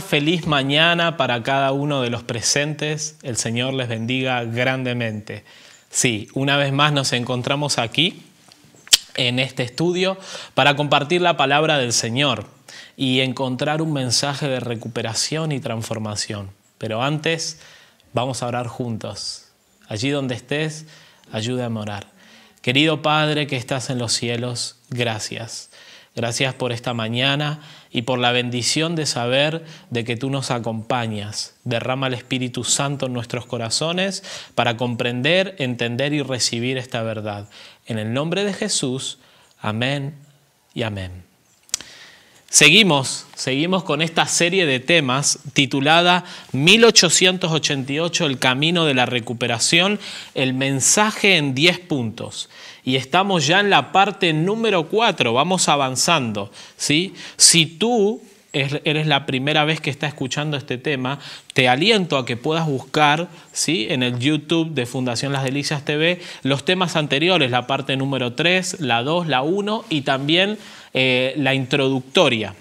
feliz mañana para cada uno de los presentes. El Señor les bendiga grandemente. Sí, una vez más nos encontramos aquí, en este estudio, para compartir la palabra del Señor y encontrar un mensaje de recuperación y transformación. Pero antes, vamos a orar juntos. Allí donde estés, ayúdame a orar. Querido Padre que estás en los cielos, gracias. Gracias por esta mañana y por la bendición de saber de que tú nos acompañas. Derrama el Espíritu Santo en nuestros corazones para comprender, entender y recibir esta verdad. En el nombre de Jesús, amén y amén. Seguimos, seguimos con esta serie de temas titulada 1888, el camino de la recuperación, el mensaje en 10 puntos. Y estamos ya en la parte número 4, vamos avanzando. Si tú eres la primera vez que está escuchando este tema, te aliento a que puedas buscar ¿sí? en el YouTube de Fundación Las Delicias TV los temas anteriores, la parte número 3, la 2, la 1 y también eh, la introductoria.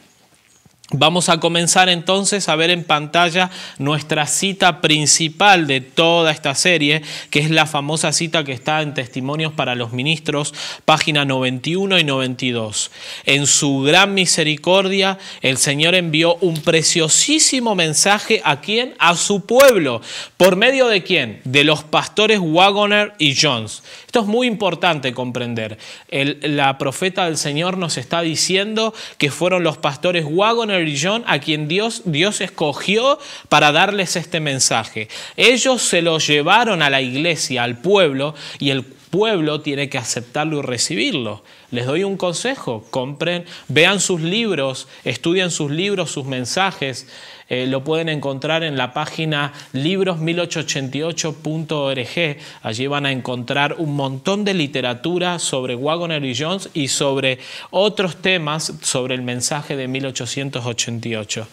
Vamos a comenzar entonces a ver en pantalla nuestra cita principal de toda esta serie, que es la famosa cita que está en Testimonios para los Ministros, página 91 y 92. En su gran misericordia, el Señor envió un preciosísimo mensaje a quién? A su pueblo. ¿Por medio de quién? De los pastores Wagoner y Jones. Esto es muy importante comprender. El, la profeta del Señor nos está diciendo que fueron los pastores Wagoner a quien Dios, Dios escogió para darles este mensaje. Ellos se lo llevaron a la iglesia, al pueblo, y el pueblo tiene que aceptarlo y recibirlo. Les doy un consejo, compren, vean sus libros, estudian sus libros, sus mensajes, eh, lo pueden encontrar en la página libros1888.org. Allí van a encontrar un montón de literatura sobre Wagoner y Jones y sobre otros temas sobre el mensaje de 1888.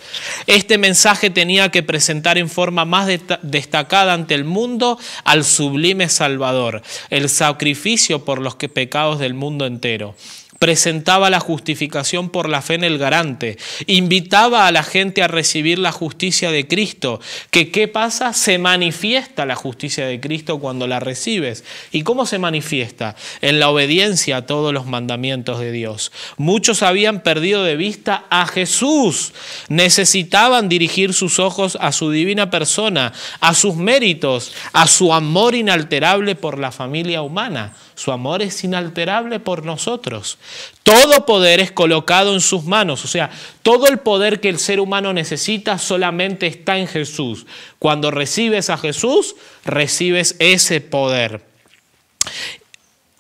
Este mensaje tenía que presentar en forma más destacada ante el mundo al sublime Salvador, el sacrificio por los pecados del mundo entero presentaba la justificación por la fe en el garante, invitaba a la gente a recibir la justicia de Cristo, que qué pasa, se manifiesta la justicia de Cristo cuando la recibes. ¿Y cómo se manifiesta? En la obediencia a todos los mandamientos de Dios. Muchos habían perdido de vista a Jesús, necesitaban dirigir sus ojos a su divina persona, a sus méritos, a su amor inalterable por la familia humana. Su amor es inalterable por nosotros. Todo poder es colocado en sus manos, o sea, todo el poder que el ser humano necesita solamente está en Jesús. Cuando recibes a Jesús, recibes ese poder.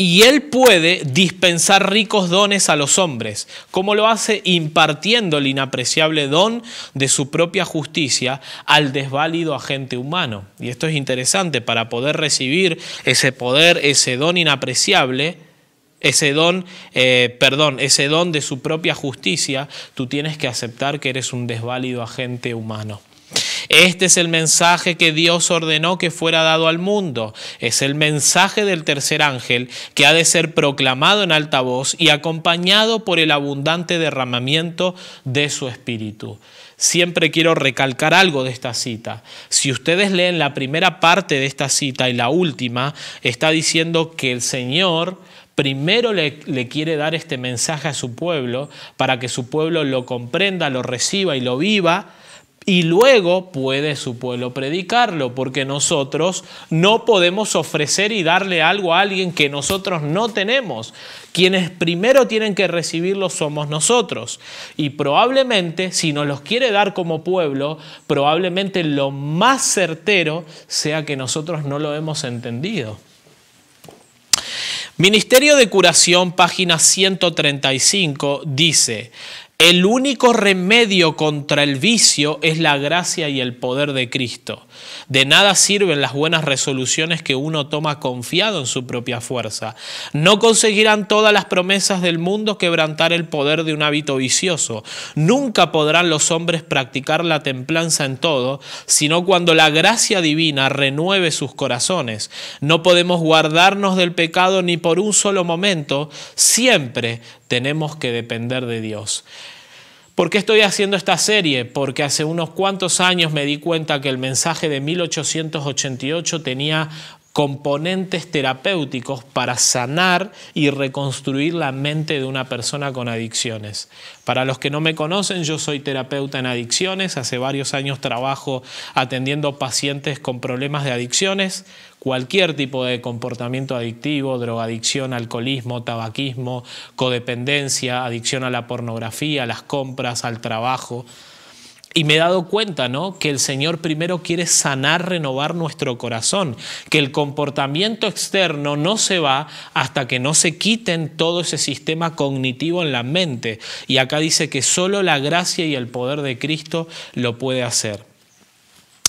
Y Él puede dispensar ricos dones a los hombres, como lo hace impartiendo el inapreciable don de su propia justicia al desválido agente humano. Y esto es interesante, para poder recibir ese poder, ese don inapreciable, ese don, eh, perdón, ese don de su propia justicia, tú tienes que aceptar que eres un desválido agente humano. Este es el mensaje que Dios ordenó que fuera dado al mundo. Es el mensaje del tercer ángel que ha de ser proclamado en alta voz y acompañado por el abundante derramamiento de su espíritu. Siempre quiero recalcar algo de esta cita. Si ustedes leen la primera parte de esta cita y la última, está diciendo que el Señor primero le, quiere dar este mensaje a su pueblo para que su pueblo lo comprenda, lo reciba y lo viva. Y luego puede su pueblo predicarlo, porque nosotros no podemos ofrecer y darle algo a alguien que nosotros no tenemos. Quienes primero tienen que recibirlo somos nosotros. Y probablemente, si nos los quiere dar como pueblo, probablemente lo más certero sea que nosotros no lo hemos entendido. Ministerio de Curación, página 135, dice, el único remedio contra el vicio es la gracia y el poder de Cristo. De nada sirven las buenas resoluciones que uno toma confiado en su propia fuerza. No conseguirán todas las promesas del mundo quebrantar el poder de un hábito vicioso. Nunca podrán los hombres practicar la templanza en todo, sino cuando la gracia divina renueve sus corazones. No podemos guardarnos del pecado ni por un solo momento. Siempre tenemos que depender de Dios. ¿Por qué estoy haciendo esta serie? Porque hace unos cuantos años me di cuenta que el mensaje de 1888 tenía componentes terapéuticos para sanar y reconstruir la mente de una persona con adicciones. Para los que no me conocen, yo soy terapeuta en adicciones, hace varios años trabajo atendiendo pacientes con problemas de adicciones, cualquier tipo de comportamiento adictivo, drogadicción, alcoholismo, tabaquismo, codependencia, adicción a la pornografía, a las compras, al trabajo, y me he dado cuenta, ¿no? Que el Señor primero quiere sanar, renovar nuestro corazón, que el comportamiento externo no se va hasta que no se quiten todo ese sistema cognitivo en la mente. Y acá dice que solo la gracia y el poder de Cristo lo puede hacer.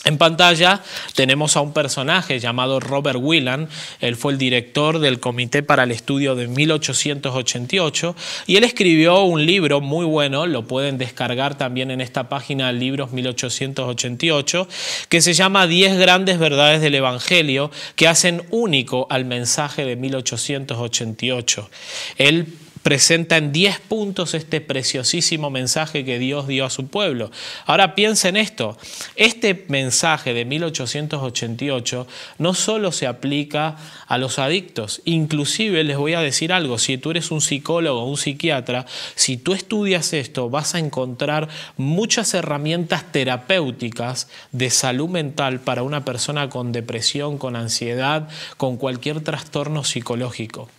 En pantalla tenemos a un personaje llamado Robert Whelan, él fue el director del Comité para el Estudio de 1888 y él escribió un libro muy bueno, lo pueden descargar también en esta página Libros 1888, que se llama Diez grandes verdades del Evangelio que hacen único al mensaje de 1888. Él presenta en 10 puntos este preciosísimo mensaje que Dios dio a su pueblo. Ahora piensen esto, este mensaje de 1888 no solo se aplica a los adictos, inclusive les voy a decir algo, si tú eres un psicólogo o un psiquiatra, si tú estudias esto vas a encontrar muchas herramientas terapéuticas de salud mental para una persona con depresión, con ansiedad, con cualquier trastorno psicológico.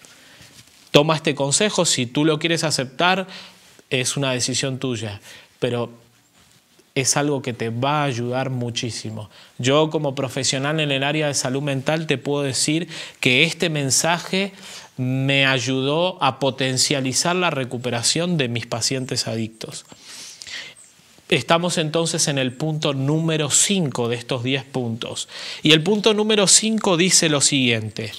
Toma este consejo, si tú lo quieres aceptar, es una decisión tuya, pero es algo que te va a ayudar muchísimo. Yo como profesional en el área de salud mental te puedo decir que este mensaje me ayudó a potencializar la recuperación de mis pacientes adictos. Estamos entonces en el punto número 5 de estos 10 puntos. Y el punto número 5 dice lo siguiente.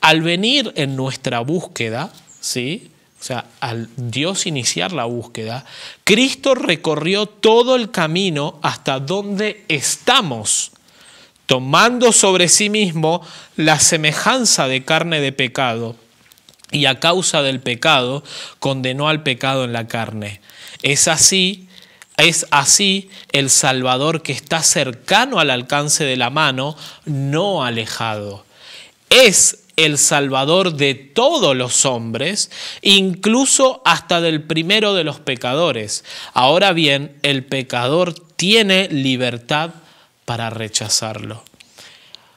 Al venir en nuestra búsqueda, ¿sí? o sea, al Dios iniciar la búsqueda, Cristo recorrió todo el camino hasta donde estamos, tomando sobre sí mismo la semejanza de carne de pecado, y a causa del pecado condenó al pecado en la carne. Es así, es así el Salvador que está cercano al alcance de la mano, no alejado. Es el Salvador de todos los hombres, incluso hasta del primero de los pecadores. Ahora bien, el pecador tiene libertad para rechazarlo.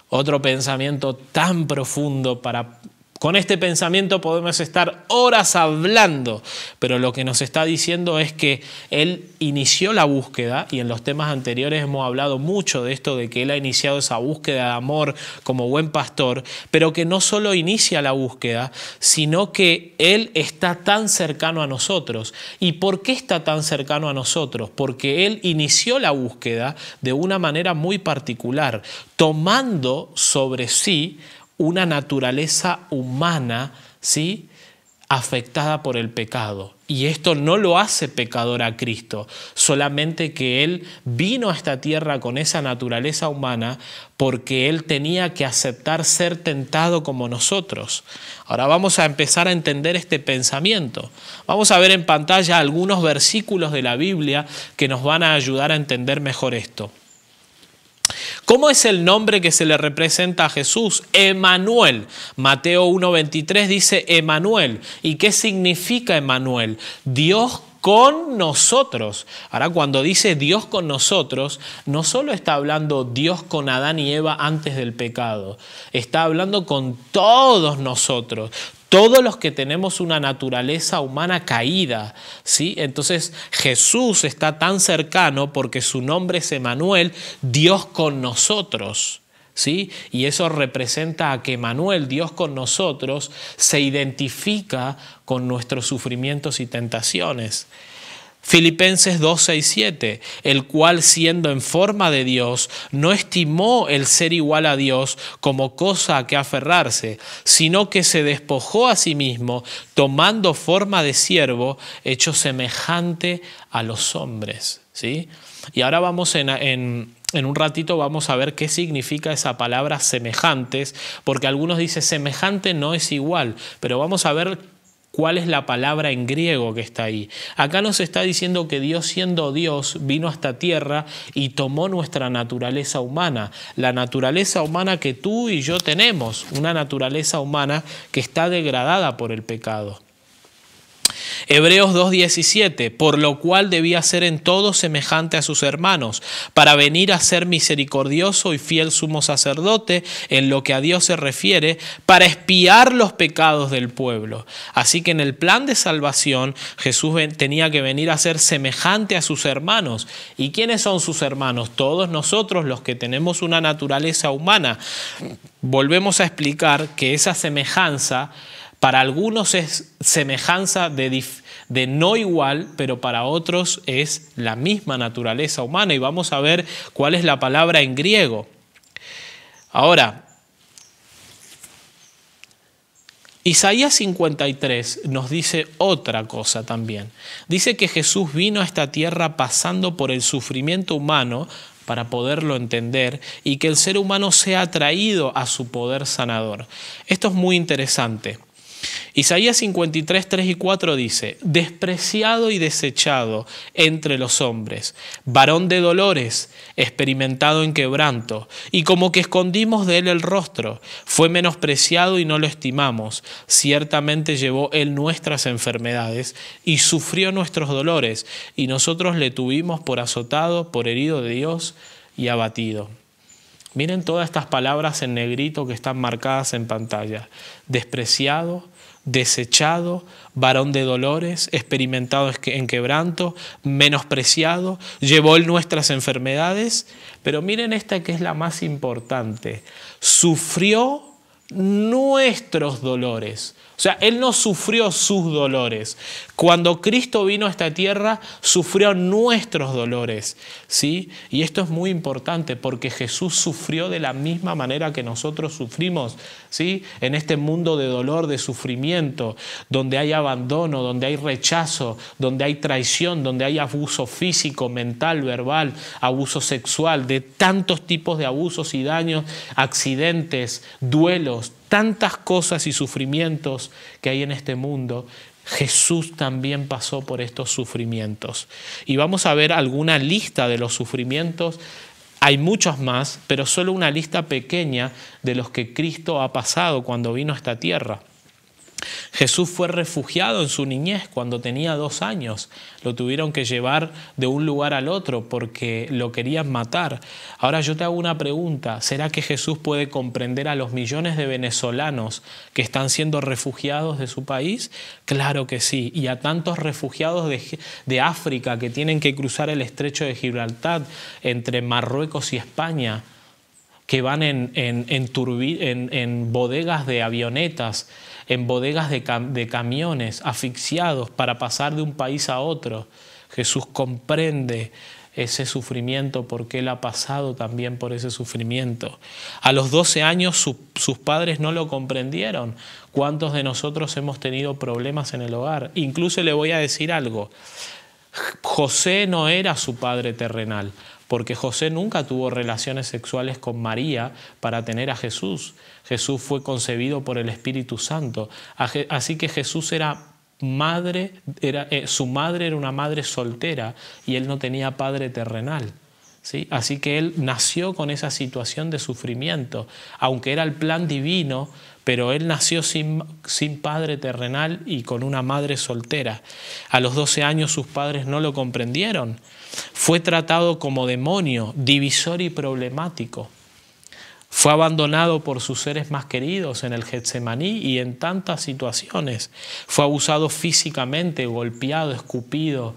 Otro pensamiento tan profundo para con este pensamiento podemos estar horas hablando, pero lo que nos está diciendo es que Él inició la búsqueda, y en los temas anteriores hemos hablado mucho de esto, de que Él ha iniciado esa búsqueda de amor como buen pastor, pero que no solo inicia la búsqueda, sino que Él está tan cercano a nosotros. ¿Y por qué está tan cercano a nosotros? Porque Él inició la búsqueda de una manera muy particular, tomando sobre sí una naturaleza humana, ¿sí? afectada por el pecado. Y esto no lo hace pecador a Cristo, solamente que Él vino a esta tierra con esa naturaleza humana porque Él tenía que aceptar ser tentado como nosotros. Ahora vamos a empezar a entender este pensamiento. Vamos a ver en pantalla algunos versículos de la Biblia que nos van a ayudar a entender mejor esto. ¿Cómo es el nombre que se le representa a Jesús? Emanuel. Mateo 1.23 dice Emanuel. ¿Y qué significa Emanuel? Dios con nosotros. Ahora, cuando dice Dios con nosotros, no solo está hablando Dios con Adán y Eva antes del pecado, está hablando con todos nosotros, todos los que tenemos una naturaleza humana caída, ¿sí? Entonces Jesús está tan cercano porque su nombre es Emanuel, Dios con nosotros. ¿Sí? Y eso representa a que Manuel, Dios con nosotros, se identifica con nuestros sufrimientos y tentaciones. Filipenses 2.6.7, el cual siendo en forma de Dios, no estimó el ser igual a Dios como cosa a que aferrarse, sino que se despojó a sí mismo, tomando forma de siervo, hecho semejante a los hombres. ¿sí? Y ahora vamos en en un ratito vamos a ver qué significa esa palabra semejantes, porque algunos dicen semejante no es igual, pero vamos a ver cuál es la palabra en griego que está ahí. Acá nos está diciendo que Dios siendo Dios vino a esta tierra y tomó nuestra naturaleza humana, la naturaleza humana que tú y yo tenemos, una naturaleza humana que está degradada por el pecado. Hebreos 2.17, por lo cual debía ser en todo semejante a sus hermanos, para venir a ser misericordioso y fiel sumo sacerdote en lo que a Dios se refiere, para espiar los pecados del pueblo. Así que en el plan de salvación Jesús tenía que venir a ser semejante a sus hermanos. ¿Y quiénes son sus hermanos? Todos nosotros los que tenemos una naturaleza humana. Volvemos a explicar que esa semejanza para algunos es semejanza de, no igual, pero para otros es la misma naturaleza humana. Y vamos a ver cuál es la palabra en griego. Ahora, Isaías 53 nos dice otra cosa también. Dice que Jesús vino a esta tierra pasando por el sufrimiento humano para poderlo entender y que el ser humano sea atraído a su poder sanador. Esto es muy interesante. Isaías 53, 3 y 4 dice, despreciado y desechado entre los hombres, varón de dolores, experimentado en quebranto, y como que escondimos de él el rostro, fue menospreciado y no lo estimamos, ciertamente llevó él nuestras enfermedades y sufrió nuestros dolores, y nosotros le tuvimos por azotado, por herido de Dios y abatido. Miren todas estas palabras en negrito que están marcadas en pantalla. Despreciado, desechado, varón de dolores, experimentado en quebranto, menospreciado, llevó nuestras enfermedades, pero miren esta que es la más importante, sufrió nuestros dolores. O sea, Él no sufrió sus dolores. Cuando Cristo vino a esta tierra, sufrió nuestros dolores, ¿sí? Y esto es muy importante porque Jesús sufrió de la misma manera que nosotros sufrimos, ¿sí? En este mundo de dolor, de sufrimiento, donde hay abandono, donde hay rechazo, donde hay traición, donde hay abuso físico, mental, verbal, abuso sexual, de tantos tipos de abusos y daños, accidentes, duelos, tantas cosas y sufrimientos que hay en este mundo, Jesús también pasó por estos sufrimientos. Y vamos a ver alguna lista de los sufrimientos. Hay muchos más, pero solo una lista pequeña de los que Cristo ha pasado cuando vino a esta tierra. Jesús fue refugiado en su niñez cuando tenía dos años. Lo tuvieron que llevar de un lugar al otro porque lo querían matar. Ahora yo te hago una pregunta. ¿Será que Jesús puede comprender a los millones de venezolanos que están siendo refugiados de su país? Claro que sí. Y a tantos refugiados de, de África que tienen que cruzar el estrecho de Gibraltar entre Marruecos y España que van en, en, en bodegas de avionetas, en bodegas de, camiones, asfixiados para pasar de un país a otro. Jesús comprende ese sufrimiento, porque él ha pasado también por ese sufrimiento. A los 12 años sus padres no lo comprendieron. ¿Cuántos de nosotros hemos tenido problemas en el hogar? Incluso le voy a decir algo. José no era su padre terrenal porque José nunca tuvo relaciones sexuales con María para tener a Jesús. Jesús fue concebido por el Espíritu Santo. Así que Jesús era madre, era, eh, su madre era una madre soltera y él no tenía padre terrenal. ¿Sí? Así que él nació con esa situación de sufrimiento, aunque era el plan divino, pero él nació sin, sin, padre terrenal y con una madre soltera. A los 12 años sus padres no lo comprendieron fue tratado como demonio, divisor y problemático. Fue abandonado por sus seres más queridos en el Getsemaní y en tantas situaciones. Fue abusado físicamente, golpeado, escupido.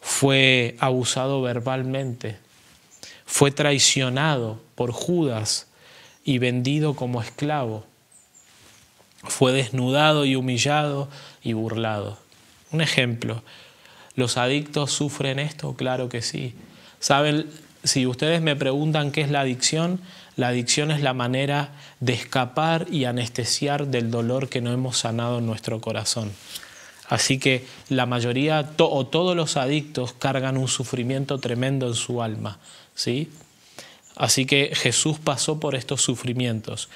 Fue abusado verbalmente. Fue traicionado por Judas y vendido como esclavo. Fue desnudado y humillado y burlado. Un ejemplo, ¿Los adictos sufren esto? Claro que sí. ¿Saben? Si ustedes me preguntan qué es la adicción, la adicción es la manera de escapar y anestesiar del dolor que no hemos sanado en nuestro corazón. Así que la mayoría o todos los adictos cargan un sufrimiento tremendo en su alma, ¿sí? Así que Jesús pasó por estos sufrimientos.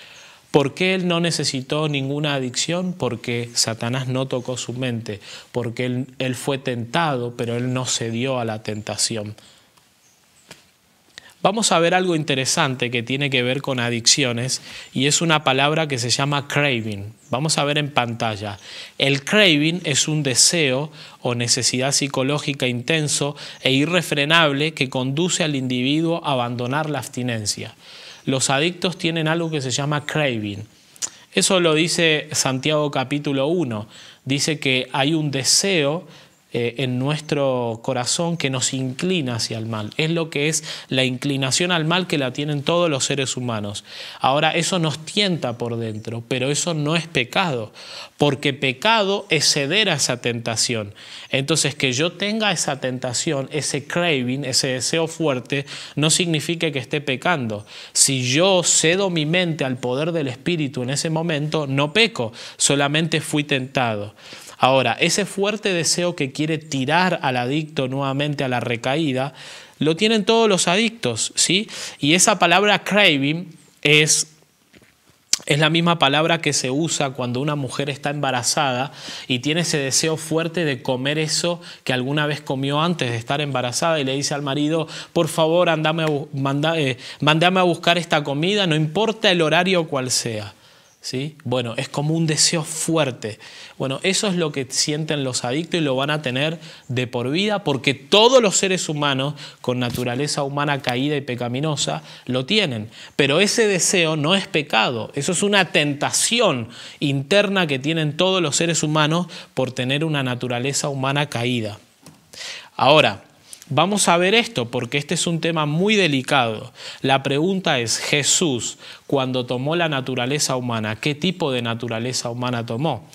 ¿Por qué él no necesitó ninguna adicción? Porque Satanás no tocó su mente, porque él, fue tentado, pero él no cedió a la tentación. Vamos a ver algo interesante que tiene que ver con adicciones y es una palabra que se llama craving. Vamos a ver en pantalla. El craving es un deseo o necesidad psicológica intenso e irrefrenable que conduce al individuo a abandonar la abstinencia los adictos tienen algo que se llama craving. Eso lo dice Santiago capítulo 1. Dice que hay un deseo eh, en nuestro corazón que nos inclina hacia el mal. Es lo que es la inclinación al mal que la tienen todos los seres humanos. Ahora, eso nos tienta por dentro, pero eso no es pecado, porque pecado es ceder a esa tentación. Entonces, que yo tenga esa tentación, ese craving, ese deseo fuerte, no significa que esté pecando. Si yo cedo mi mente al poder del Espíritu en ese momento, no peco, solamente fui tentado. Ahora, ese fuerte deseo que quiere tirar al adicto nuevamente a la recaída, lo tienen todos los adictos, ¿sí? Y esa palabra craving es la misma palabra que se usa cuando una mujer está embarazada y tiene ese deseo fuerte de comer eso que alguna vez comió antes de estar embarazada y le dice al marido, por favor, andame eh, mandame a buscar esta comida, no importa el horario cual sea. Bueno, es como un deseo fuerte. Bueno, eso es lo que sienten los adictos y lo van a tener de por vida porque todos los seres humanos con naturaleza humana caída y pecaminosa lo tienen. Pero ese deseo no es pecado, eso es una tentación interna que tienen todos los seres humanos por tener una naturaleza humana caída. Ahora, Vamos a ver esto porque este es un tema muy delicado. La pregunta es, Jesús, cuando tomó la naturaleza humana, ¿qué tipo de naturaleza humana tomó?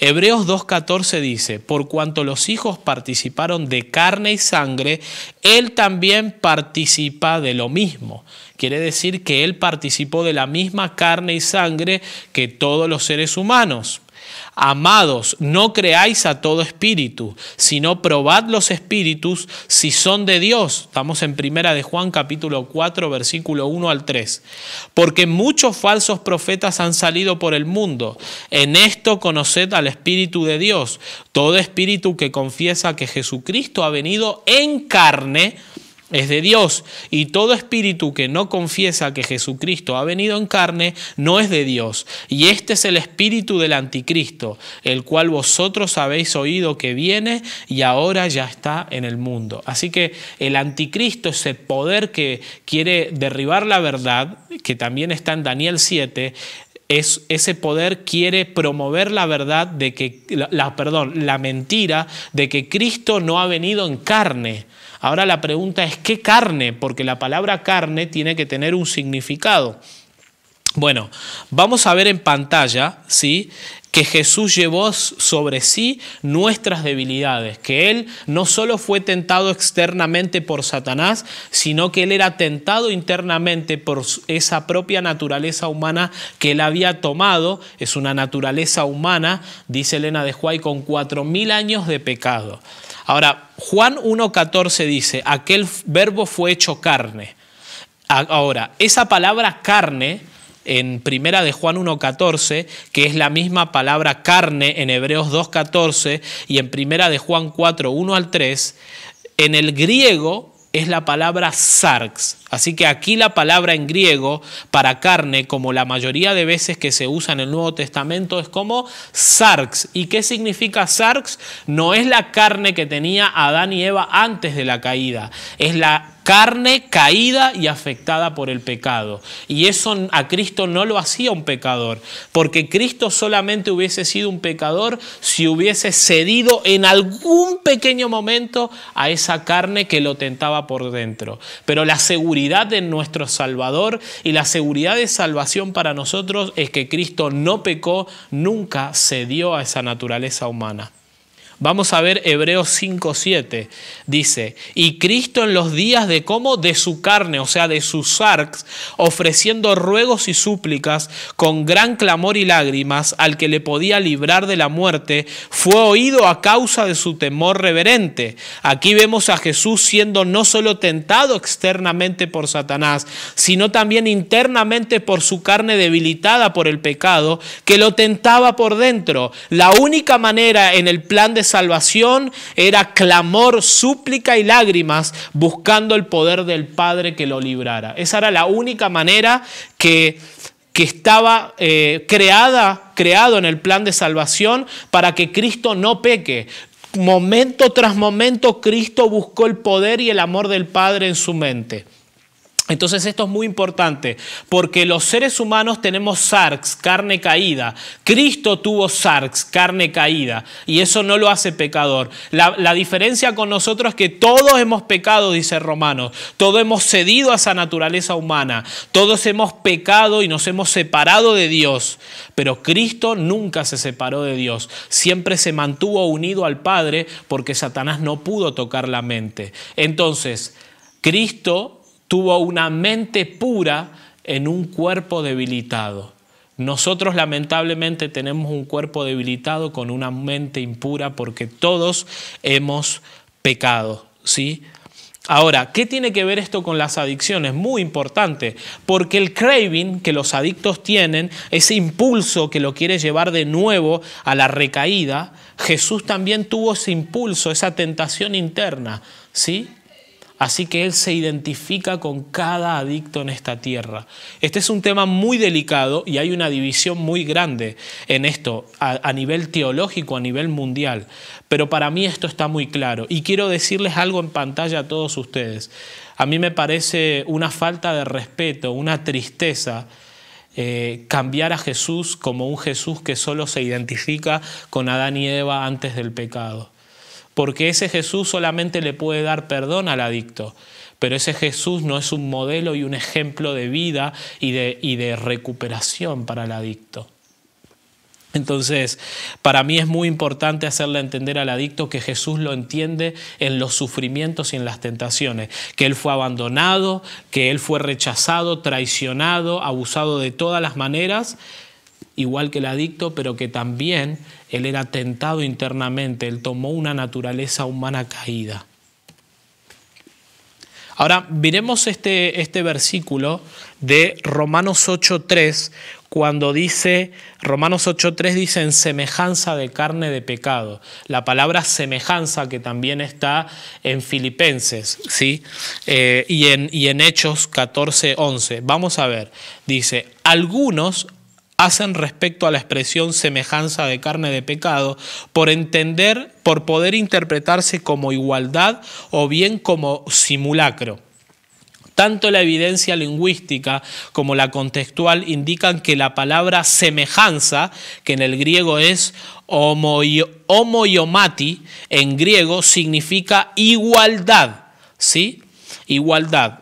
Hebreos 2.14 dice, por cuanto los hijos participaron de carne y sangre, Él también participa de lo mismo. Quiere decir que Él participó de la misma carne y sangre que todos los seres humanos Amados, no creáis a todo espíritu, sino probad los espíritus si son de Dios. Estamos en Primera de Juan capítulo 4 versículo 1 al 3. Porque muchos falsos profetas han salido por el mundo. En esto conoced al espíritu de Dios. Todo espíritu que confiesa que Jesucristo ha venido en carne es de Dios, y todo espíritu que no confiesa que Jesucristo ha venido en carne no es de Dios, y este es el espíritu del anticristo, el cual vosotros habéis oído que viene y ahora ya está en el mundo. Así que el anticristo ese poder que quiere derribar la verdad, que también está en Daniel 7, es, ese poder quiere promover la verdad de que, la, perdón, la mentira de que Cristo no ha venido en carne. Ahora la pregunta es, ¿qué carne? Porque la palabra carne tiene que tener un significado. Bueno, vamos a ver en pantalla, ¿sí? que Jesús llevó sobre sí nuestras debilidades, que Él no solo fue tentado externamente por Satanás, sino que Él era tentado internamente por esa propia naturaleza humana que Él había tomado, es una naturaleza humana, dice Elena de Juárez, con cuatro mil años de pecado. Ahora, Juan 1.14 dice, aquel verbo fue hecho carne. Ahora, esa palabra carne, en Primera de Juan 1.14, que es la misma palabra carne en Hebreos 2.14 y en Primera de Juan 4.1 al 3, en el griego es la palabra sarx, Así que aquí la palabra en griego para carne, como la mayoría de veces que se usa en el Nuevo Testamento, es como sarx. ¿Y qué significa sarx? No es la carne que tenía Adán y Eva antes de la caída, es la carne caída y afectada por el pecado. Y eso a Cristo no lo hacía un pecador, porque Cristo solamente hubiese sido un pecador si hubiese cedido en algún pequeño momento a esa carne que lo tentaba por dentro. Pero la seguridad seguridad de nuestro Salvador y la seguridad de salvación para nosotros es que Cristo no pecó, nunca cedió a esa naturaleza humana. Vamos a ver Hebreos 5.7. Dice, y Cristo en los días de cómo? De su carne, o sea, de sus arcs, ofreciendo ruegos y súplicas con gran clamor y lágrimas al que le podía librar de la muerte, fue oído a causa de su temor reverente. Aquí vemos a Jesús siendo no solo tentado externamente por Satanás, sino también internamente por su carne debilitada por el pecado, que lo tentaba por dentro. La única manera en el plan de salvación era clamor, súplica y lágrimas, buscando el poder del Padre que lo librara. Esa era la única manera que, que estaba eh, creada, creado en el plan de salvación para que Cristo no peque. Momento tras momento, Cristo buscó el poder y el amor del Padre en su mente. Entonces esto es muy importante porque los seres humanos tenemos sarx, carne caída. Cristo tuvo sarx, carne caída, y eso no lo hace pecador. La, la, diferencia con nosotros es que todos hemos pecado, dice Romanos, todos hemos cedido a esa naturaleza humana, todos hemos pecado y nos hemos separado de Dios, pero Cristo nunca se separó de Dios, siempre se mantuvo unido al Padre porque Satanás no pudo tocar la mente. Entonces, Cristo tuvo una mente pura en un cuerpo debilitado. Nosotros lamentablemente tenemos un cuerpo debilitado con una mente impura porque todos hemos pecado, ¿sí? Ahora, ¿qué tiene que ver esto con las adicciones? Muy importante, porque el craving que los adictos tienen, ese impulso que lo quiere llevar de nuevo a la recaída, Jesús también tuvo ese impulso, esa tentación interna, ¿sí? Así que Él se identifica con cada adicto en esta tierra. Este es un tema muy delicado y hay una división muy grande en esto a, nivel teológico, a nivel mundial. Pero para mí esto está muy claro y quiero decirles algo en pantalla a todos ustedes. A mí me parece una falta de respeto, una tristeza. Eh, cambiar a Jesús como un Jesús que solo se identifica con Adán y Eva antes del pecado porque ese Jesús solamente le puede dar perdón al adicto, pero ese Jesús no es un modelo y un ejemplo de vida y de, de recuperación para el adicto. Entonces, para mí es muy importante hacerle entender al adicto que Jesús lo entiende en los sufrimientos y en las tentaciones, que Él fue abandonado, que Él fue rechazado, traicionado, abusado de todas las maneras, igual que el adicto, pero que también él era tentado internamente, él tomó una naturaleza humana caída. Ahora miremos este, este versículo de Romanos 8.3, cuando dice, Romanos 8.3 dice, en semejanza de carne de pecado. La palabra semejanza que también está en Filipenses, ¿sí? Eh, y, en, y en Hechos 14.11. Vamos a ver, dice, algunos hacen respecto a la expresión semejanza de carne de pecado, por entender, por poder interpretarse como igualdad o bien como simulacro. Tanto la evidencia lingüística como la contextual indican que la palabra semejanza, que en el griego es homoiomati, en griego significa igualdad, ¿sí? Igualdad.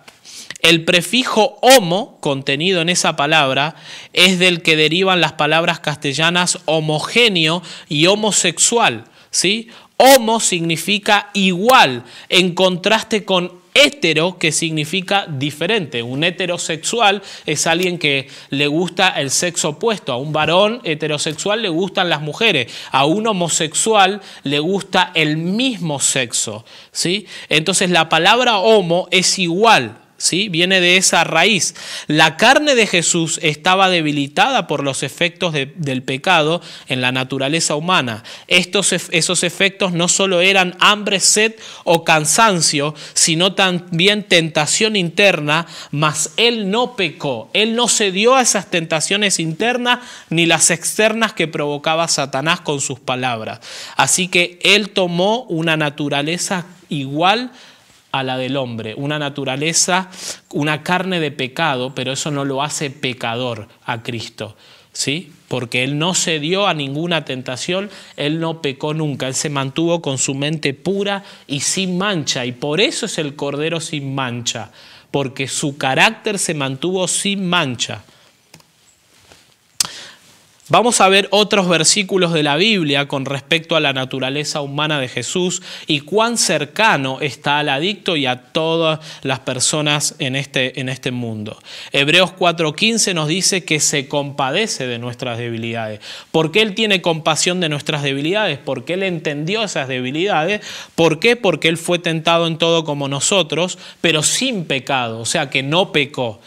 El prefijo homo contenido en esa palabra es del que derivan las palabras castellanas homogéneo y homosexual. ¿sí? Homo significa igual, en contraste con hetero, que significa diferente. Un heterosexual es alguien que le gusta el sexo opuesto. A un varón heterosexual le gustan las mujeres. A un homosexual le gusta el mismo sexo. ¿sí? Entonces la palabra homo es igual. Viene de esa raíz. La carne de Jesús estaba debilitada por los efectos del pecado en la naturaleza humana. Estos, esos efectos no solo eran hambre, sed o cansancio, sino también tentación interna, mas Él no pecó. Él no cedió a esas tentaciones internas ni las externas que provocaba Satanás con sus palabras. Así que Él tomó una naturaleza igual a la del hombre, una naturaleza, una carne de pecado, pero eso no lo hace pecador a Cristo, ¿sí? Porque Él no cedió a ninguna tentación, Él no pecó nunca, Él se mantuvo con su mente pura y sin mancha, y por eso es el Cordero sin mancha, porque su carácter se mantuvo sin mancha. Vamos a ver otros versículos de la Biblia con respecto a la naturaleza humana de Jesús y cuán cercano está al adicto y a todas las personas en este, en este mundo. Hebreos 4:15 nos dice que se compadece de nuestras debilidades. ¿Por qué Él tiene compasión de nuestras debilidades? Porque Él entendió esas debilidades. ¿Por qué? Porque Él fue tentado en todo como nosotros, pero sin pecado, o sea que no pecó.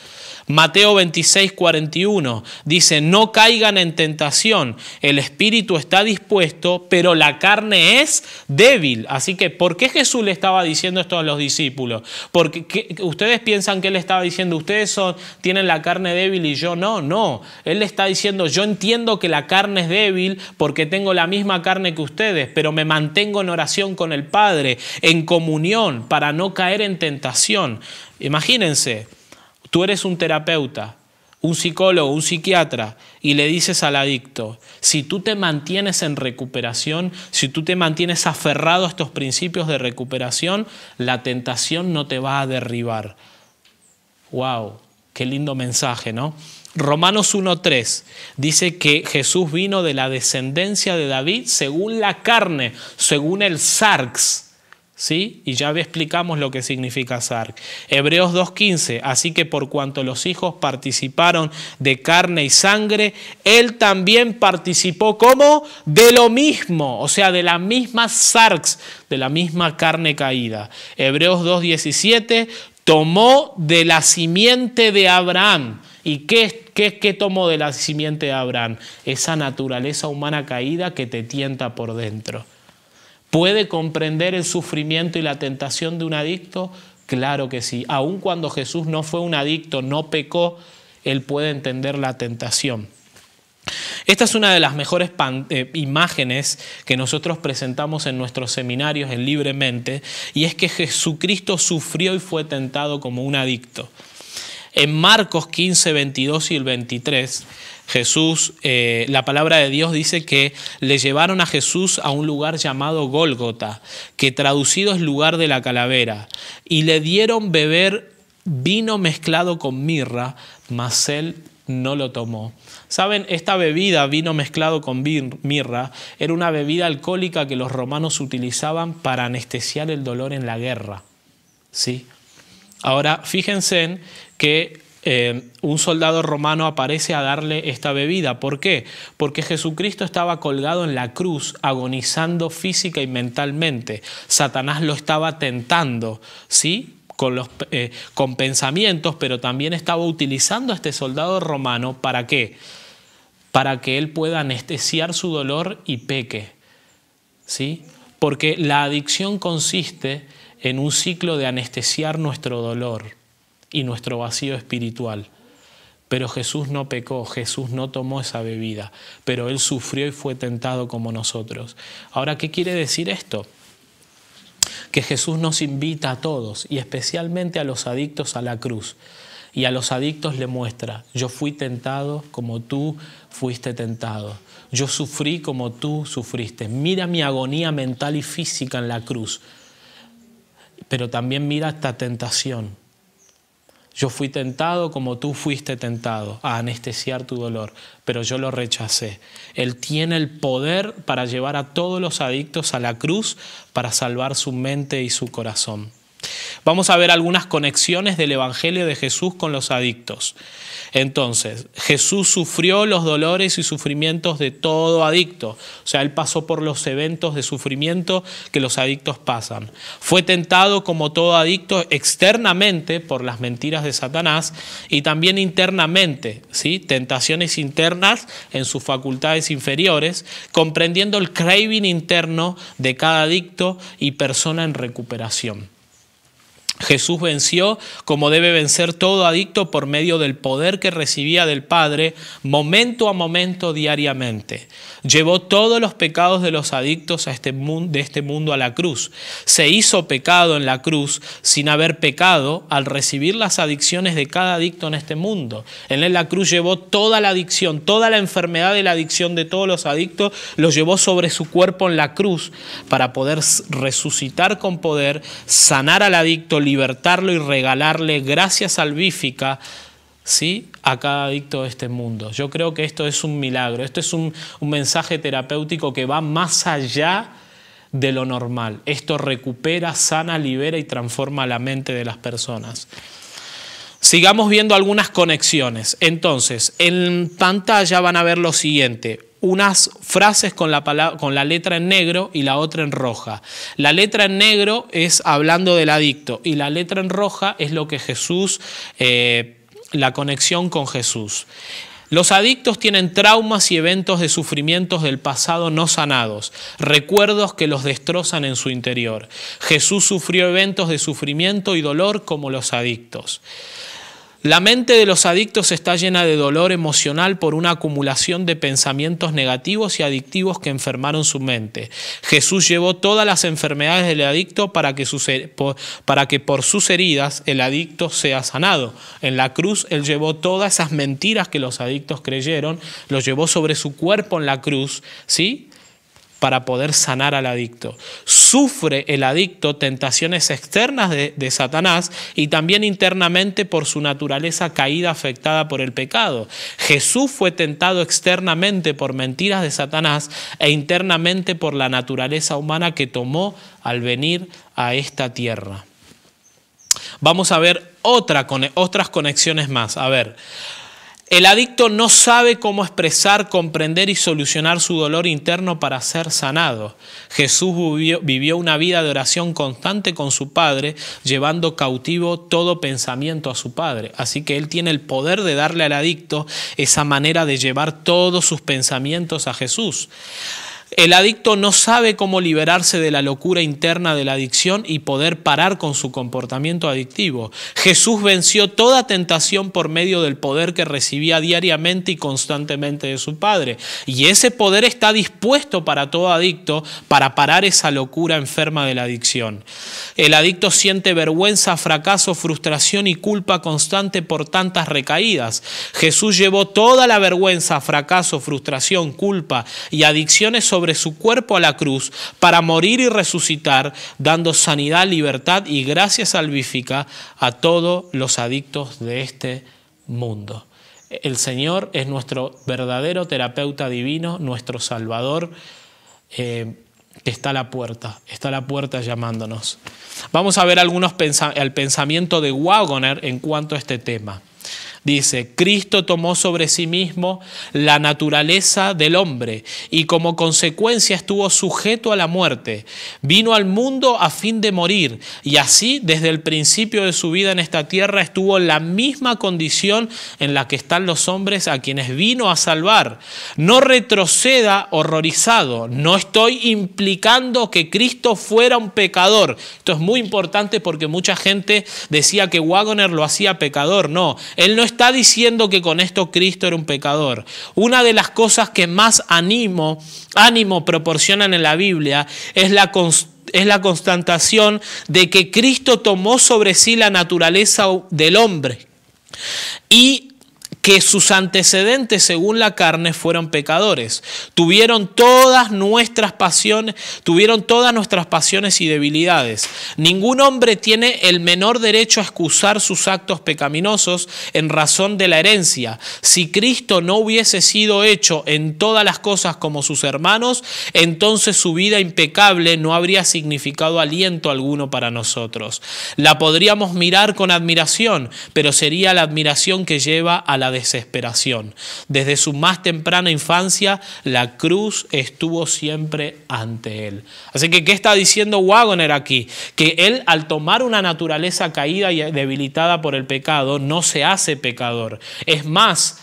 Mateo 26, 41 dice, no caigan en tentación, el espíritu está dispuesto, pero la carne es débil. Así que, ¿por qué Jesús le estaba diciendo esto a los discípulos? Porque ustedes piensan que él estaba diciendo, ustedes son, tienen la carne débil y yo no, no. Él le está diciendo, yo entiendo que la carne es débil porque tengo la misma carne que ustedes, pero me mantengo en oración con el Padre, en comunión, para no caer en tentación. Imagínense. Tú eres un terapeuta, un psicólogo, un psiquiatra, y le dices al adicto, si tú te mantienes en recuperación, si tú te mantienes aferrado a estos principios de recuperación, la tentación no te va a derribar. ¡Wow! Qué lindo mensaje, ¿no? Romanos 1.3 dice que Jesús vino de la descendencia de David según la carne, según el sarx, ¿Sí? Y ya explicamos lo que significa Sark. Hebreos 2.15, así que por cuanto los hijos participaron de carne y sangre, él también participó como de lo mismo, o sea, de la misma Sarx, de la misma carne caída. Hebreos 2.17, tomó de la simiente de Abraham. ¿Y qué, qué, qué, tomó de la simiente de Abraham? Esa naturaleza humana caída que te tienta por dentro. ¿Puede comprender el sufrimiento y la tentación de un adicto? Claro que sí. Aun cuando Jesús no fue un adicto, no pecó, él puede entender la tentación. Esta es una de las mejores eh, imágenes que nosotros presentamos en nuestros seminarios en Libremente, y es que Jesucristo sufrió y fue tentado como un adicto. En Marcos 15, 22 y el 23, Jesús, eh, la palabra de Dios dice que le llevaron a Jesús a un lugar llamado Gólgota, que traducido es lugar de la calavera, y le dieron beber vino mezclado con mirra, mas él no lo tomó. Saben, esta bebida, vino mezclado con mirra, era una bebida alcohólica que los romanos utilizaban para anestesiar el dolor en la guerra. ¿Sí? Ahora, fíjense en que eh, un soldado romano aparece a darle esta bebida. ¿Por qué? Porque Jesucristo estaba colgado en la cruz, agonizando física y mentalmente. Satanás lo estaba tentando, ¿sí? Con, los, eh, con pensamientos, pero también estaba utilizando a este soldado romano para qué? Para que él pueda anestesiar su dolor y peque. ¿Sí? Porque la adicción consiste en un ciclo de anestesiar nuestro dolor y nuestro vacío espiritual. Pero Jesús no pecó, Jesús no tomó esa bebida, pero Él sufrió y fue tentado como nosotros. Ahora, ¿qué quiere decir esto? Que Jesús nos invita a todos y especialmente a los adictos a la cruz. Y a los adictos le muestra, yo fui tentado como tú fuiste tentado. Yo sufrí como tú sufriste. Mira mi agonía mental y física en la cruz. Pero también mira esta tentación yo fui tentado como tú fuiste tentado a anestesiar tu dolor, pero yo lo rechacé. Él tiene el poder para llevar a todos los adictos a la cruz para salvar su mente y su corazón. Vamos a ver algunas conexiones del Evangelio de Jesús con los adictos. Entonces, Jesús sufrió los dolores y sufrimientos de todo adicto, o sea, él pasó por los eventos de sufrimiento que los adictos pasan. Fue tentado como todo adicto externamente por las mentiras de Satanás y también internamente, ¿sí? tentaciones internas en sus facultades inferiores, comprendiendo el craving interno de cada adicto y persona en recuperación. Jesús venció como debe vencer todo adicto por medio del poder que recibía del Padre momento a momento diariamente. Llevó todos los pecados de los adictos a este de este mundo a la cruz. Se hizo pecado en la cruz sin haber pecado al recibir las adicciones de cada adicto en este mundo. en la cruz llevó toda la adicción, toda la enfermedad de la adicción de todos los adictos, lo llevó sobre su cuerpo en la cruz para poder resucitar con poder, sanar al adicto, liberar libertarlo y regalarle gracia salvífica ¿sí? a cada adicto de este mundo. Yo creo que esto es un milagro, esto es un, un mensaje terapéutico que va más allá de lo normal. Esto recupera, sana, libera y transforma la mente de las personas. Sigamos viendo algunas conexiones. Entonces, en pantalla van a ver lo siguiente unas frases con la, con la letra en negro y la otra en roja. La letra en negro es hablando del adicto y la letra en roja es lo que Jesús, eh, la conexión con Jesús. Los adictos tienen traumas y eventos de sufrimientos del pasado no sanados, recuerdos que los destrozan en su interior. Jesús sufrió eventos de sufrimiento y dolor como los adictos. La mente de los adictos está llena de dolor emocional por una acumulación de pensamientos negativos y adictivos que enfermaron su mente. Jesús llevó todas las enfermedades del adicto para que, para que por sus heridas el adicto sea sanado. En la cruz Él llevó todas esas mentiras que los adictos creyeron, los llevó sobre su cuerpo en la cruz, ¿sí? para poder sanar al adicto. Sufre el adicto tentaciones externas de, Satanás y también internamente por su naturaleza caída afectada por el pecado. Jesús fue tentado externamente por mentiras de Satanás e internamente por la naturaleza humana que tomó al venir a esta tierra. Vamos a ver otras conexiones más. A ver, el adicto no sabe cómo expresar, comprender y solucionar su dolor interno para ser sanado. Jesús vivió, una vida de oración constante con su Padre, llevando cautivo todo pensamiento a su Padre. Así que Él tiene el poder de darle al adicto esa manera de llevar todos sus pensamientos a Jesús. El adicto no sabe cómo liberarse de la locura interna de la adicción y poder parar con su comportamiento adictivo. Jesús venció toda tentación por medio del poder que recibía diariamente y constantemente de su Padre. Y ese poder está dispuesto para todo adicto para parar esa locura enferma de la adicción. El adicto siente vergüenza, fracaso, frustración y culpa constante por tantas recaídas. Jesús llevó toda la vergüenza, fracaso, frustración, culpa y adicciones sobre sobre su cuerpo a la cruz para morir y resucitar, dando sanidad, libertad y gracia salvífica a todos los adictos de este mundo. El Señor es nuestro verdadero terapeuta divino, nuestro Salvador. Eh, está a la puerta, está a la puerta llamándonos. Vamos a ver algunos al pensamiento de Wagoner en cuanto a este tema. Dice, Cristo tomó sobre sí mismo la naturaleza del hombre y como consecuencia estuvo sujeto a la muerte. Vino al mundo a fin de morir y así desde el principio de su vida en esta tierra estuvo en la misma condición en la que están los hombres a quienes vino a salvar. No retroceda horrorizado, no estoy implicando que Cristo fuera un pecador. Esto es muy importante porque mucha gente decía que Wagner lo hacía pecador. No, él no está diciendo que con esto Cristo era un pecador. Una de las cosas que más ánimo, proporcionan en la Biblia es la es la constatación de que Cristo tomó sobre sí la naturaleza del hombre y que sus antecedentes según la carne fueron pecadores. Tuvieron todas nuestras pasiones, tuvieron todas nuestras pasiones y debilidades. Ningún hombre tiene el menor derecho a excusar sus actos pecaminosos en razón de la herencia. Si Cristo no hubiese sido hecho en todas las cosas como sus hermanos, entonces su vida impecable no habría significado aliento alguno para nosotros. La podríamos mirar con admiración, pero sería la admiración que lleva a la desesperación. Desde su más temprana infancia, la cruz estuvo siempre ante él. Así que, ¿qué está diciendo Wagner aquí? Que él, al tomar una naturaleza caída y debilitada por el pecado, no se hace pecador. Es más,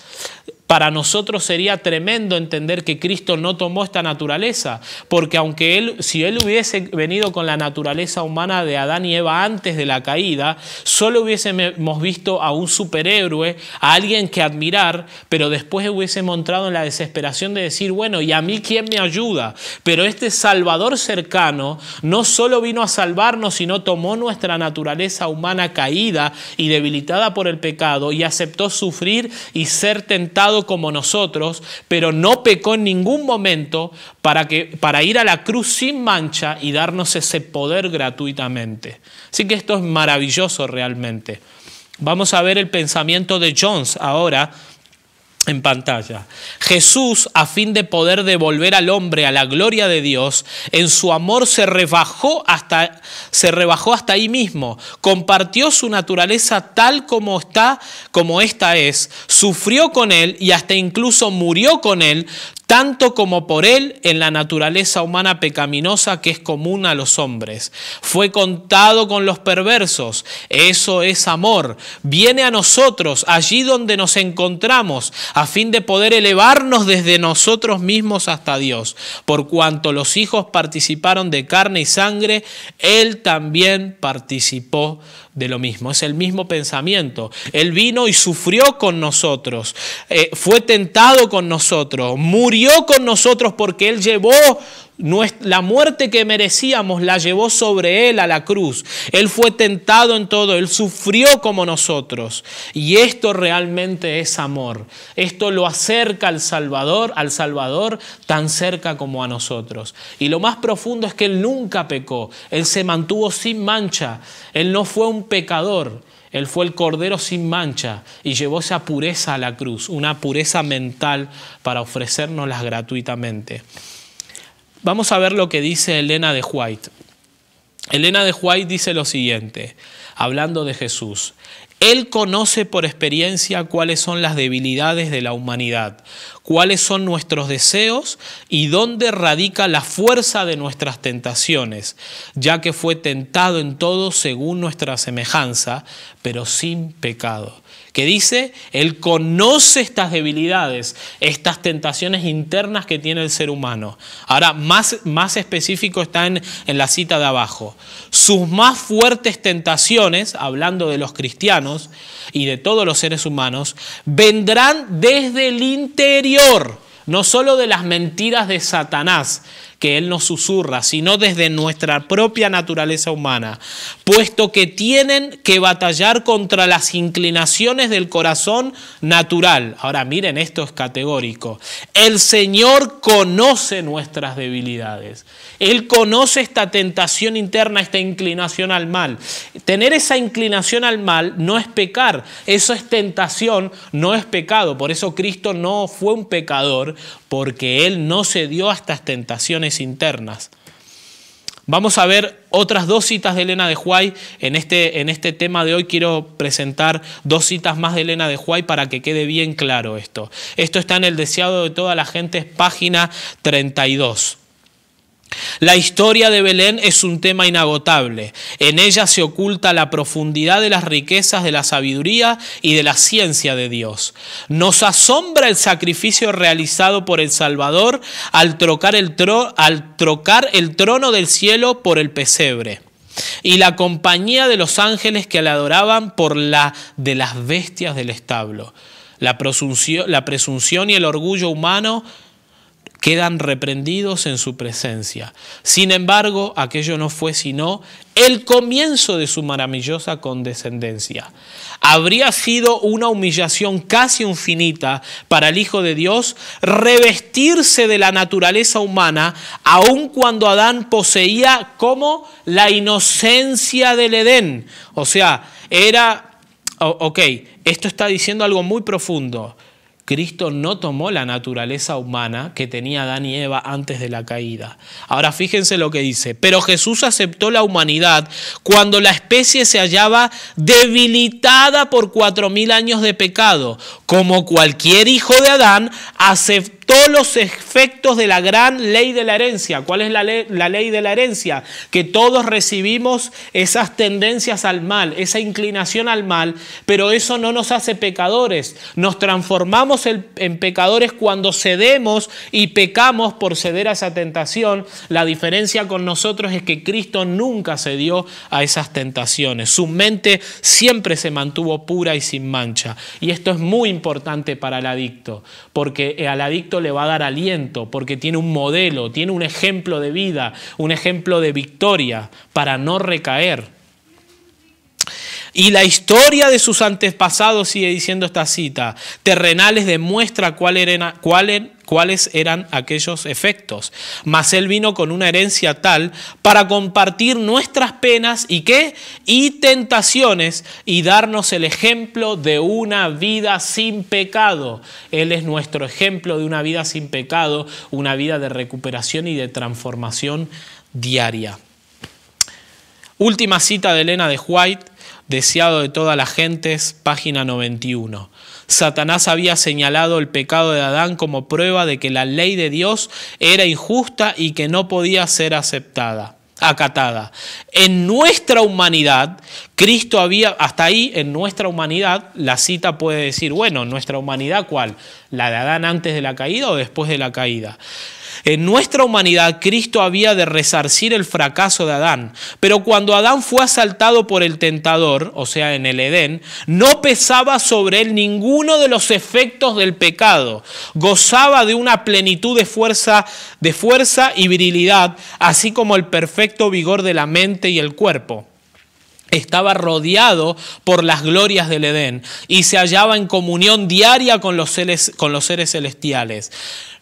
para nosotros sería tremendo entender que Cristo no tomó esta naturaleza, porque aunque él, si él hubiese venido con la naturaleza humana de Adán y Eva antes de la caída, solo hubiésemos visto a un superhéroe, a alguien que admirar, pero después hubiese mostrado en la desesperación de decir, bueno, ¿y a mí quién me ayuda? Pero este Salvador cercano no solo vino a salvarnos, sino tomó nuestra naturaleza humana caída y debilitada por el pecado y aceptó sufrir y ser tentado como nosotros, pero no pecó en ningún momento para, que, para ir a la cruz sin mancha y darnos ese poder gratuitamente. Así que esto es maravilloso realmente. Vamos a ver el pensamiento de Jones ahora en pantalla. Jesús, a fin de poder devolver al hombre a la gloria de Dios, en su amor se rebajó hasta, se rebajó hasta ahí mismo, compartió su naturaleza tal como está, como esta es, sufrió con él y hasta incluso murió con él tanto como por él en la naturaleza humana pecaminosa que es común a los hombres. Fue contado con los perversos, eso es amor. Viene a nosotros, allí donde nos encontramos, a fin de poder elevarnos desde nosotros mismos hasta Dios. Por cuanto los hijos participaron de carne y sangre, Él también participó de lo mismo, es el mismo pensamiento. Él vino y sufrió con nosotros, eh, fue tentado con nosotros, murió con nosotros porque Él llevó la muerte que merecíamos la llevó sobre él a la cruz. Él fue tentado en todo, él sufrió como nosotros. Y esto realmente es amor. Esto lo acerca al Salvador, al Salvador tan cerca como a nosotros. Y lo más profundo es que él nunca pecó. Él se mantuvo sin mancha. Él no fue un pecador. Él fue el cordero sin mancha y llevó esa pureza a la cruz, una pureza mental para ofrecérnoslas gratuitamente. Vamos a ver lo que dice Elena de White. Elena de White dice lo siguiente, hablando de Jesús. Él conoce por experiencia cuáles son las debilidades de la humanidad, cuáles son nuestros deseos y dónde radica la fuerza de nuestras tentaciones, ya que fue tentado en todo según nuestra semejanza, pero sin pecado. Que dice, Él conoce estas debilidades, estas tentaciones internas que tiene el ser humano. Ahora, más, más específico está en la cita de abajo. Sus más fuertes tentaciones, hablando de los cristianos y de todos los seres humanos, vendrán desde el interior no solo de las mentiras de Satanás, que Él nos susurra, sino desde nuestra propia naturaleza humana, puesto que tienen que batallar contra las inclinaciones del corazón natural. Ahora miren, esto es categórico. El Señor conoce nuestras debilidades. Él conoce esta tentación interna, esta inclinación al mal. Tener esa inclinación al mal no es pecar, eso es tentación, no es pecado. Por eso Cristo no fue un pecador, porque Él no cedió dio a estas tentaciones internas. Vamos a ver otras dos citas de Elena de Huay. En este, en este tema de hoy quiero presentar dos citas más de Elena de Huay para que quede bien claro esto. Esto está en el deseado de toda la gente, página 32. La historia de Belén es un tema inagotable. En ella se oculta la profundidad de las riquezas de la sabiduría y de la ciencia de Dios. Nos asombra el sacrificio realizado por el Salvador al trocar el, al trocar el trono del cielo por el pesebre y la compañía de los ángeles que le adoraban por la de las bestias del establo. la presunción y el orgullo humano quedan reprendidos en su presencia. Sin embargo, aquello no fue sino el comienzo de su maravillosa condescendencia. Habría sido una humillación casi infinita para el Hijo de Dios revestirse de la naturaleza humana, aun cuando Adán poseía como la inocencia del Edén. O sea, era, ok, esto está diciendo algo muy profundo. Cristo no tomó la naturaleza humana que tenía Adán y Eva antes de la caída. Ahora fíjense lo que dice, pero Jesús aceptó la humanidad cuando la especie se hallaba debilitada por cuatro mil años de pecado. Como cualquier hijo de Adán, aceptó todos los efectos de la gran ley de la herencia. ¿Cuál es la, ley de la herencia? Que todos recibimos esas tendencias al mal, esa inclinación al mal, pero eso no nos hace pecadores. Nos transformamos en pecadores cuando cedemos y pecamos por ceder a esa tentación. La diferencia con nosotros es que Cristo nunca cedió a esas tentaciones. Su mente siempre se mantuvo pura y sin mancha. Y esto es muy importante para el adicto, porque al adicto le va a dar aliento, porque tiene un modelo, tiene un ejemplo de vida, un ejemplo de victoria para no recaer. Y la historia de sus antepasados sigue diciendo esta cita, terrenales demuestra cuál, era, cuál cuáles eran aquellos efectos. Mas Él vino con una herencia tal para compartir nuestras penas y qué? Y tentaciones y darnos el ejemplo de una vida sin pecado. Él es nuestro ejemplo de una vida sin pecado, una vida de recuperación y de transformación diaria. Última cita de Elena de White, deseado de todas las gentes, página 91. Satanás había señalado el pecado de Adán como prueba de que la ley de Dios era injusta y que no podía ser aceptada acatada. En nuestra humanidad, Cristo había, hasta ahí, en nuestra humanidad, la cita puede decir, bueno, nuestra humanidad cuál? ¿La de Adán antes de la caída o después de la caída? En nuestra humanidad, Cristo había de resarcir el fracaso de Adán, pero cuando Adán fue asaltado por el tentador, o sea, en el Edén, no pesaba sobre él ninguno de los efectos del pecado. Gozaba de una plenitud de fuerza, de fuerza y virilidad, así como el perfecto vigor de la mente y el cuerpo estaba rodeado por las glorias del Edén y se hallaba en comunión diaria con los, seres, celestiales.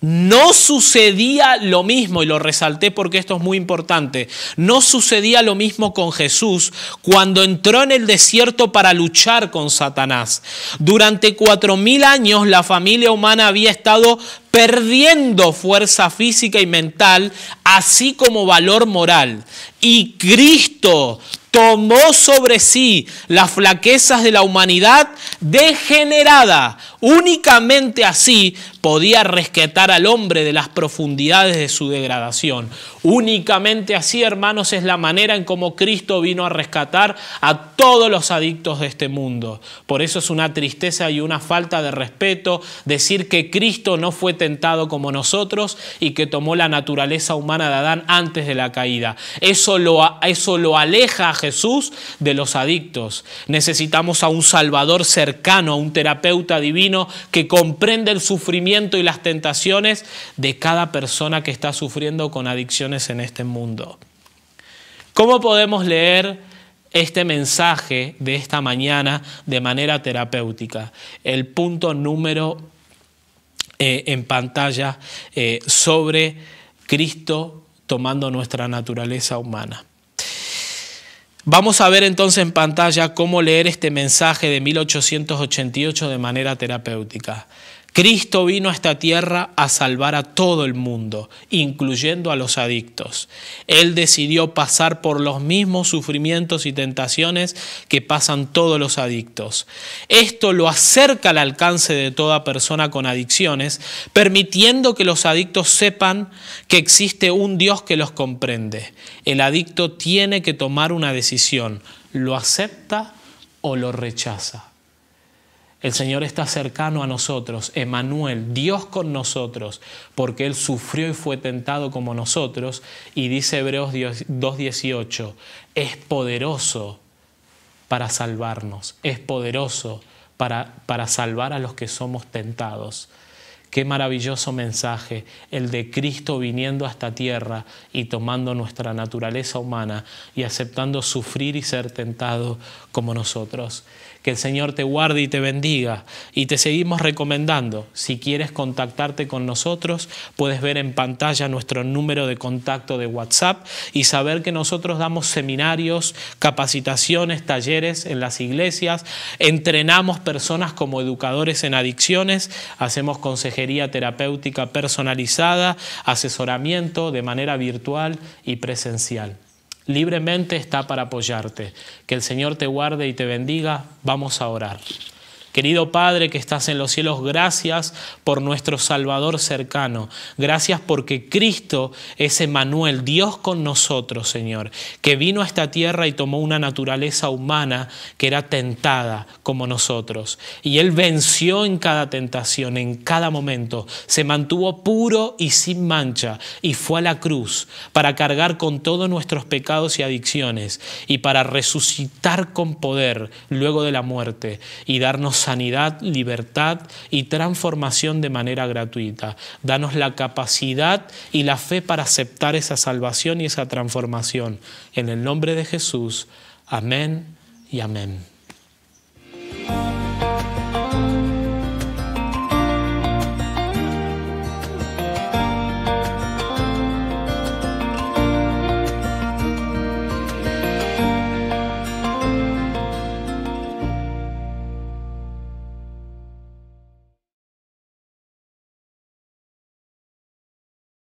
No sucedía lo mismo, y lo resalté porque esto es muy importante, no sucedía lo mismo con Jesús cuando entró en el desierto para luchar con Satanás. Durante cuatro mil años la familia humana había estado perdiendo fuerza física y mental, así como valor moral. Y Cristo tomó sobre sí las flaquezas de la humanidad degenerada. Únicamente así podía rescatar al hombre de las profundidades de su degradación. Únicamente así, hermanos, es la manera en cómo Cristo vino a rescatar a todos los adictos de este mundo. Por eso es una tristeza y una falta de respeto decir que Cristo no fue tentado como nosotros y que tomó la naturaleza humana de Adán antes de la caída. Eso lo, eso lo aleja a Jesús de los adictos. Necesitamos a un Salvador cercano, a un terapeuta divino que comprende el sufrimiento y las tentaciones de cada persona que está sufriendo con adicciones en este mundo. ¿Cómo podemos leer este mensaje de esta mañana de manera terapéutica? El punto número eh, en pantalla eh, sobre Cristo tomando nuestra naturaleza humana. Vamos a ver entonces en pantalla cómo leer este mensaje de 1888 de manera terapéutica. Cristo vino a esta tierra a salvar a todo el mundo, incluyendo a los adictos. Él decidió pasar por los mismos sufrimientos y tentaciones que pasan todos los adictos. Esto lo acerca al alcance de toda persona con adicciones, permitiendo que los adictos sepan que existe un Dios que los comprende. El adicto tiene que tomar una decisión, lo acepta o lo rechaza. El Señor está cercano a nosotros, Emanuel, Dios con nosotros, porque Él sufrió y fue tentado como nosotros, y dice Hebreos 2.18, es poderoso para salvarnos, es poderoso para, para salvar a los que somos tentados. Qué maravilloso mensaje, el de Cristo viniendo a esta tierra y tomando nuestra naturaleza humana y aceptando sufrir y ser tentado como nosotros. Que el Señor te guarde y te bendiga. Y te seguimos recomendando. Si quieres contactarte con nosotros, puedes ver en pantalla nuestro número de contacto de WhatsApp y saber que nosotros damos seminarios, capacitaciones, talleres en las iglesias, entrenamos personas como educadores en adicciones, hacemos consejería terapéutica personalizada, asesoramiento de manera virtual y presencial libremente está para apoyarte. Que el Señor te guarde y te bendiga. Vamos a orar. Querido Padre que estás en los cielos, gracias por nuestro Salvador cercano. Gracias porque Cristo es Emanuel, Dios con nosotros, Señor, que vino a esta tierra y tomó una naturaleza humana que era tentada como nosotros. Y Él venció en cada tentación, en cada momento. Se mantuvo puro y sin mancha y fue a la cruz para cargar con todos nuestros pecados y adicciones y para resucitar con poder luego de la muerte y darnos sanidad, libertad y transformación de manera gratuita. Danos la capacidad y la fe para aceptar esa salvación y esa transformación. En el nombre de Jesús. Amén y amén.